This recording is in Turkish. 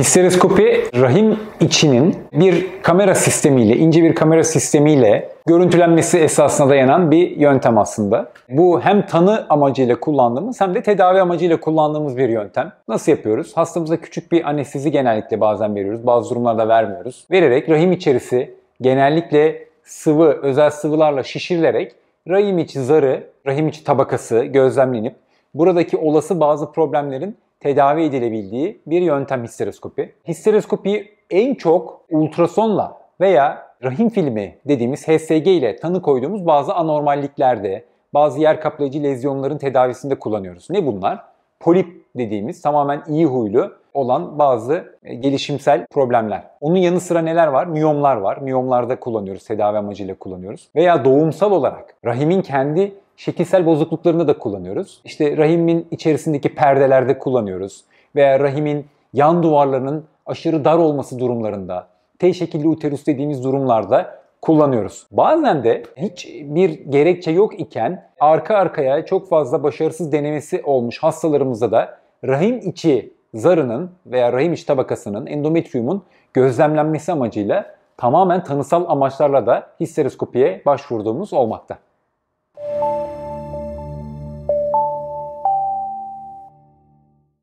Histeroskopi rahim içinin bir kamera sistemiyle, ince bir kamera sistemiyle görüntülenmesi esasına dayanan bir yöntem aslında. Bu hem tanı amacıyla kullandığımız hem de tedavi amacıyla kullandığımız bir yöntem. Nasıl yapıyoruz? Hastamıza küçük bir anestezi genellikle bazen veriyoruz. Bazı durumlarda vermiyoruz. Vererek rahim içerisi genellikle sıvı, özel sıvılarla şişirilerek rahim içi zarı, rahim içi tabakası gözlemlenip buradaki olası bazı problemlerin tedavi edilebildiği bir yöntem histeroskopi. Histeroskopiyi en çok ultrasonla veya rahim filmi dediğimiz HSG ile tanı koyduğumuz bazı anormalliklerde, bazı yer kaplayıcı lezyonların tedavisinde kullanıyoruz. Ne bunlar? Polip dediğimiz tamamen iyi huylu olan bazı e, gelişimsel problemler. Onun yanı sıra neler var? Miyomlar var. Miyomlarda kullanıyoruz, tedavi amacıyla kullanıyoruz. Veya doğumsal olarak rahimin kendi Şekilsel bozukluklarında da kullanıyoruz. İşte rahimin içerisindeki perdelerde kullanıyoruz. Veya rahimin yan duvarlarının aşırı dar olması durumlarında, T şekilli uterus dediğimiz durumlarda kullanıyoruz. Bazen de hiç bir gerekçe yok iken arka arkaya çok fazla başarısız denemesi olmuş hastalarımızda da rahim içi zarının veya rahim iç tabakasının endometriyumun gözlemlenmesi amacıyla tamamen tanısal amaçlarla da histeroskopiye başvurduğumuz olmakta.